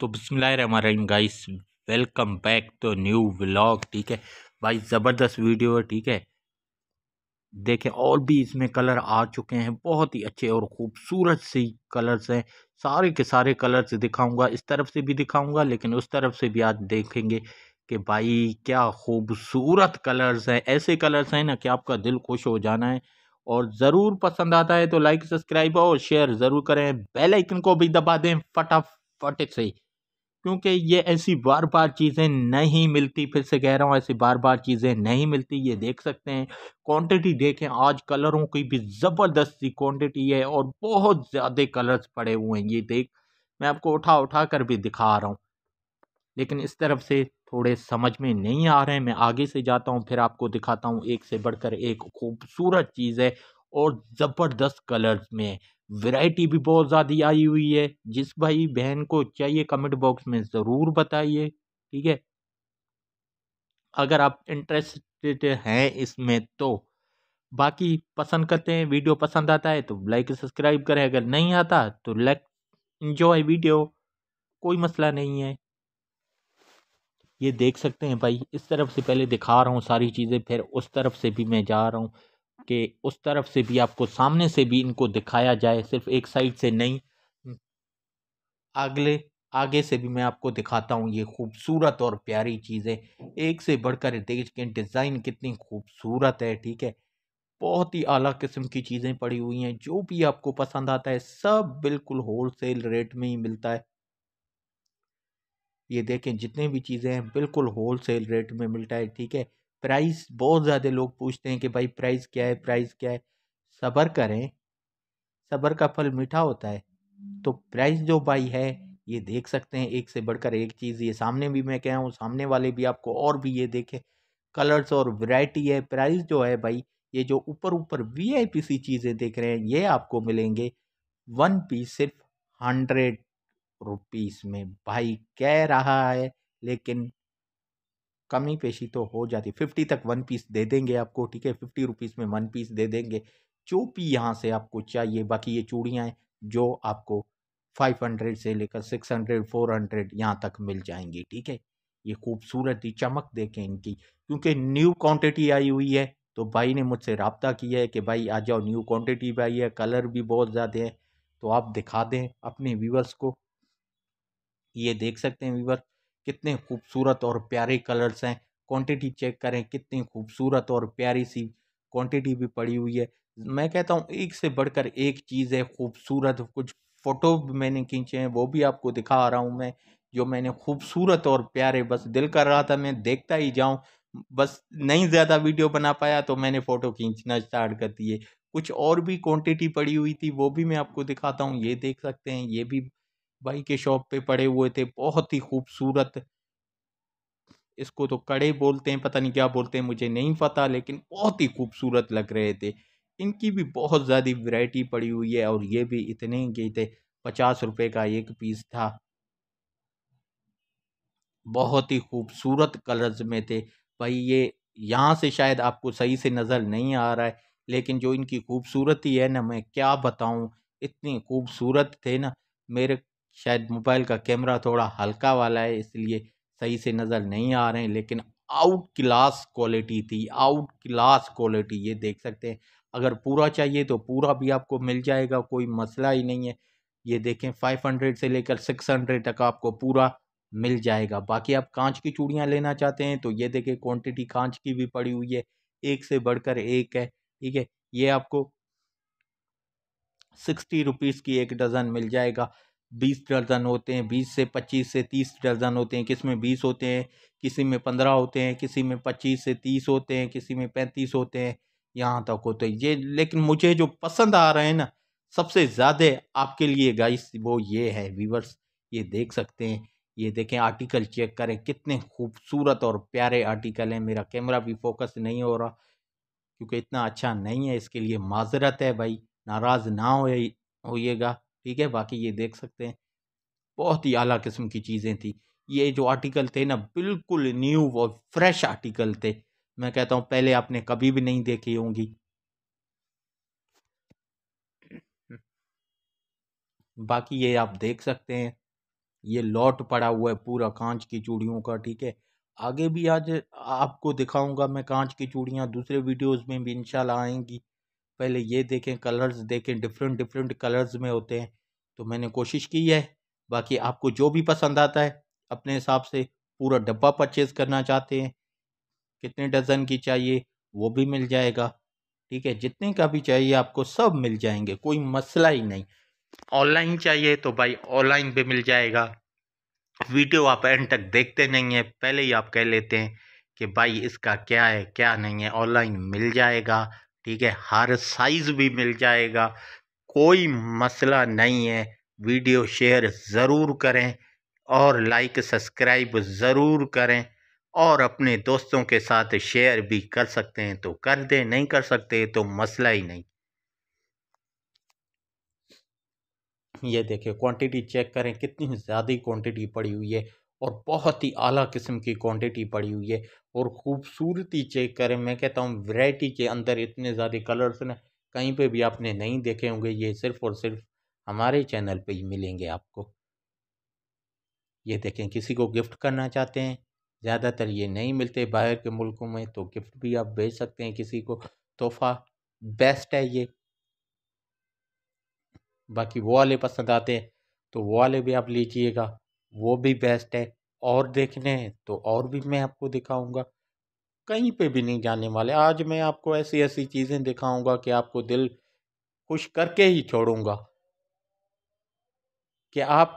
तो बिसमीम guys welcome back to new vlog ठीक है भाई ज़बरदस्त वीडियो है ठीक है देखें और भी इसमें कलर आ चुके हैं बहुत ही अच्छे और ख़ूबसूरत सी कलर्स हैं सारे के सारे कलर्स दिखाऊंगा इस तरफ से भी दिखाऊंगा लेकिन उस तरफ से भी आज देखेंगे कि भाई क्या खूबसूरत कलर्स हैं ऐसे कलर्स हैं ना कि आपका दिल खुश हो जाना है और ज़रूर पसंद आता है तो लाइक सब्सक्राइब और शेयर ज़रूर करें बेल आइकन को भी दबा दें फटाफट से क्योंकि ये ऐसी बार बार चीज़ें नहीं मिलती फिर से कह रहा हूँ ऐसी बार बार चीज़ें नहीं मिलती ये देख सकते हैं क्वांटिटी देखें आज कलरों की भी जबरदस्ती क्वांटिटी है और बहुत ज़्यादा कलर्स पड़े हुए हैं ये देख मैं आपको उठा उठा कर भी दिखा रहा हूँ लेकिन इस तरफ से थोड़े समझ में नहीं आ रहे हैं मैं आगे से जाता हूँ फिर आपको दिखाता हूँ एक से बढ़कर एक खूबसूरत चीज़ है और ज़बरदस्त कलर्स में वैरायटी भी बहुत ज़्यादा आई हुई है जिस भाई बहन को चाहिए कमेंट बॉक्स में ज़रूर बताइए ठीक है अगर आप इंटरेस्टेड हैं इसमें तो बाकी पसंद करते हैं वीडियो पसंद आता है तो लाइक सब्सक्राइब करें अगर नहीं आता तो लाइक इन्जॉय वीडियो कोई मसला नहीं है ये देख सकते हैं भाई इस तरफ से पहले दिखा रहा हूँ सारी चीज़ें फिर उस तरफ से भी मैं जा रहा हूँ के उस तरफ से भी आपको सामने से भी इनको दिखाया जाए सिर्फ एक साइड से नहीं अगले आगे से भी मैं आपको दिखाता हूँ ये खूबसूरत और प्यारी चीज़ें एक से बढ़कर के डिज़ाइन कितनी खूबसूरत है ठीक है बहुत ही अलग किस्म की चीज़ें पड़ी हुई हैं जो भी आपको पसंद आता है सब बिल्कुल होल सेल रेट में ही मिलता है ये देखें जितने भी चीज़ें हैं बिल्कुल होल सेल रेट में मिलता है ठीक है प्राइस बहुत ज़्यादा लोग पूछते हैं कि भाई प्राइस क्या है प्राइस क्या है सब्र करें सब्र का फल मीठा होता है तो प्राइस जो भाई है ये देख सकते हैं एक से बढ़कर एक चीज़ ये सामने भी मैं कह हूँ सामने वाले भी आपको और भी ये देखें कलर्स और वैरायटी है प्राइस जो है भाई ये जो ऊपर ऊपर वी आई पी सी चीज़ें देख रहे हैं ये आपको मिलेंगे वन पीस सिर्फ हंड्रेड रुपीज़ में भाई कह रहा है लेकिन कमी पेशी तो हो जाती फिफ्टी तक वन पीस दे देंगे आपको ठीक है फिफ्टी रुपीज़ में वन पीस दे देंगे जो भी यहाँ से आपको चाहिए बाकी ये चूड़ियाँ हैं जो आपको फाइव हंड्रेड से लेकर सिक्स हंड्रेड फोर हंड्रेड यहाँ तक मिल जाएंगी ठीक है ये खूबसूरत ही चमक देखें इनकी क्योंकि न्यू क्वान्टिटी आई हुई है तो भाई ने मुझसे रबता किया है कि भाई आ जाओ न्यू क्वान्टिटी भी आई है कलर भी बहुत ज़्यादा है तो आप दिखा दें अपने व्यूवर्स को ये देख सकते हैं व्यूवर कितने खूबसूरत और प्यारे कलर्स हैं क्वांटिटी चेक करें कितनी खूबसूरत और प्यारी सी क्वांटिटी भी पड़ी हुई है मैं कहता हूँ एक से बढ़कर एक चीज़ है खूबसूरत कुछ फ़ोटो मैंने खींचे हैं वो भी आपको दिखा रहा हूँ मैं जो मैंने खूबसूरत और प्यारे बस दिल कर रहा था मैं देखता ही जाऊँ बस नहीं ज़्यादा वीडियो बना पाया तो मैंने फ़ोटो खींचना स्टार्ट कर दिए कुछ और भी क्वांटिटी पड़ी हुई थी वो भी मैं आपको दिखाता हूँ ये देख सकते हैं ये भी भाई के शॉप पे पड़े हुए थे बहुत ही खूबसूरत इसको तो कड़े बोलते हैं पता नहीं क्या बोलते हैं मुझे नहीं पता लेकिन बहुत ही खूबसूरत लग रहे थे इनकी भी बहुत ज़्यादा वैरायटी पड़ी हुई है और ये भी इतने के थे पचास रुपये का एक पीस था बहुत ही खूबसूरत कलर्स में थे भाई ये यहाँ से शायद आपको सही से नज़र नहीं आ रहा है लेकिन जो इनकी खूबसूरती है ना मैं क्या बताऊँ इतनी खूबसूरत थे ना मेरे शायद मोबाइल का कैमरा थोड़ा हल्का वाला है इसलिए सही से नज़र नहीं आ रहे हैं लेकिन आउट क्लास क्वालिटी थी आउट क्लास क्वालिटी ये देख सकते हैं अगर पूरा चाहिए तो पूरा भी आपको मिल जाएगा कोई मसला ही नहीं है ये देखें 500 से लेकर 600 तक आपको पूरा मिल जाएगा बाकी आप कांच की चूड़ियाँ लेना चाहते हैं तो ये देखें क्वांटिटी कांच की भी पड़ी हुई है एक से बढ़कर एक है ठीक है ये आपको सिक्सटी रुपीज़ की एक डज़न मिल जाएगा बीस दर्जन होते हैं बीस से पच्चीस से तीस दर्जन होते हैं किस में बीस होते हैं किसी में पंद्रह होते हैं किसी में पच्चीस से तीस होते हैं किसी में पैंतीस होते हैं यहाँ तक होते हैं ये लेकिन मुझे जो पसंद आ रहे हैं ना सबसे ज़्यादा आपके लिए गाइस वो ये है व्यूवर्स ये देख सकते हैं ये देखें आर्टिकल चेक करें कितने खूबसूरत और प्यारे आर्टिकल हैं मेरा कैमरा भी फोकस नहीं हो रहा क्योंकि इतना अच्छा नहीं है इसके लिए माजरत है भाई नाराज़ ना होइएगा ठीक है बाकी ये देख सकते हैं बहुत ही अला किस्म की चीज़ें थी ये जो आर्टिकल थे ना बिल्कुल न्यू और फ्रेश आर्टिकल थे मैं कहता हूँ पहले आपने कभी भी नहीं देखी होंगी बाकी ये आप देख सकते हैं ये लॉट पड़ा हुआ है पूरा कांच की चूड़ियों का ठीक है आगे भी आज आपको दिखाऊंगा मैं कांच की चूड़ियाँ दूसरे वीडियोस में भी इंशाल्लाह आएंगी पहले ये देखें कलर्स देखें डिफरेंट डिफरेंट कलर्स में होते हैं तो मैंने कोशिश की है बाकी आपको जो भी पसंद आता है अपने हिसाब से पूरा डब्बा परचेज़ करना चाहते हैं कितने डज़न की चाहिए वो भी मिल जाएगा ठीक है जितने का भी चाहिए आपको सब मिल जाएंगे कोई मसला ही नहीं ऑनलाइन चाहिए तो भाई ऑनलाइन भी मिल जाएगा वीडियो आप एंड तक देखते नहीं हैं पहले ही आप कह लेते हैं कि भाई इसका क्या है क्या नहीं है ऑनलाइन मिल जाएगा ठीक है हर साइज़ भी मिल जाएगा कोई मसला नहीं है वीडियो शेयर ज़रूर करें और लाइक सब्सक्राइब ज़रूर करें और अपने दोस्तों के साथ शेयर भी कर सकते हैं तो कर दें नहीं कर सकते तो मसला ही नहीं ये देखिए क्वांटिटी चेक करें कितनी ज़्यादा क्वांटिटी पड़ी हुई है और बहुत ही आला किस्म की क्वांटिटी पड़ी हुई है और खूबसूरती चेक करें मैं कहता हूँ वैरायटी के अंदर इतने ज़्यादा कलर्स ने कहीं पे भी आपने नहीं देखे होंगे ये सिर्फ और सिर्फ हमारे चैनल पे ही मिलेंगे आपको ये देखें किसी को गिफ्ट करना चाहते हैं ज़्यादातर ये नहीं मिलते बाहर के मुल्कों में तो गिफ्ट भी आप भेज सकते हैं किसी को तोहफा बेस्ट है ये बाकी वो वाले पसंद आते हैं तो वो वाले भी आप लीजिएगा वो भी बेस्ट है और देखने हैं तो और भी मैं आपको दिखाऊंगा कहीं पे भी नहीं जाने वाले आज मैं आपको ऐसी ऐसी चीज़ें दिखाऊंगा कि आपको दिल खुश करके ही छोड़ूंगा कि आप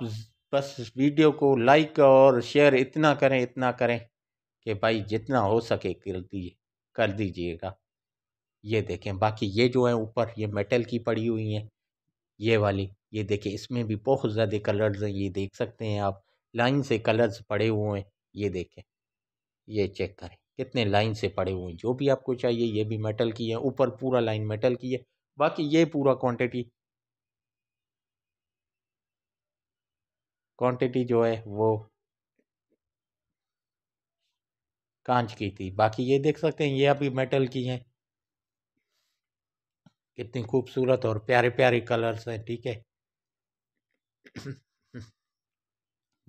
बस वीडियो को लाइक और शेयर इतना करें इतना करें कि भाई जितना हो सके कर दीजिए कर दीजिएगा ये देखें बाकी ये जो है ऊपर ये मेटल की पड़ी हुई हैं ये वाली ये देखें इसमें भी बहुत ज़्यादा कलर्स हैं ये देख सकते हैं आप लाइन से कलर्स पड़े हुए हैं ये देखें ये चेक करें कितने लाइन से पड़े हुए हैं जो भी आपको चाहिए ये भी मेटल की है ऊपर पूरा लाइन मेटल की है बाकी ये पूरा क्वांटिटी क्वांटिटी जो है वो कांच की थी बाकी ये देख सकते हैं ये अभी मेटल की है कितनी खूबसूरत और प्यारे प्यारे कलर्स हैं ठीक है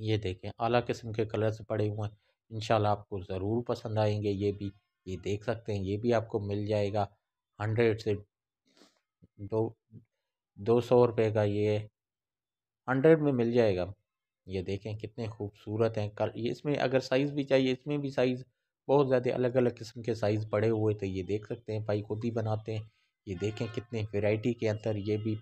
ये देखें अला किस्म के कलर्स पड़े हुए हैं इन आपको ज़रूर पसंद आएंगे ये भी ये देख सकते हैं ये भी आपको मिल जाएगा हंड्रेड से दो दो सौ रुपये का ये हंड्रेड में मिल जाएगा ये देखें कितने खूबसूरत हैं कल इसमें अगर साइज़ भी चाहिए इसमें भी साइज़ बहुत ज़्यादा अलग अलग किस्म के साइज़ पड़े हुए तो ये देख सकते हैं भाई खुद ही बनाते हैं ये देखें कितने वैरायटी के अंदर ये भी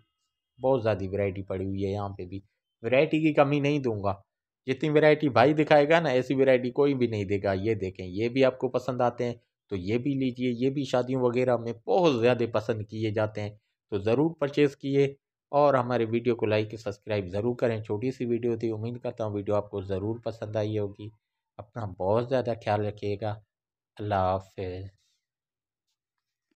बहुत ज़्यादा वैरायटी पड़ी हुई है यहाँ पे भी वैरायटी की कमी नहीं दूंगा जितनी वेराइटी भाई दिखाएगा ना ऐसी वेराइटी कोई भी नहीं देगा ये देखें ये भी आपको पसंद आते हैं तो ये भी लीजिए ये भी शादियों वगैरह में बहुत ज़्यादा पसंद किए जाते हैं तो ज़रूर परचेज़ किए और हमारे वीडियो को लाइक सब्सक्राइब ज़रूर करें छोटी सी वीडियो थी उम्मीद करता हूँ वीडियो आपको ज़रूर पसंद आई होगी अपना बहुत ज़्यादा ख्याल रखिएगा अल्लाह हाफ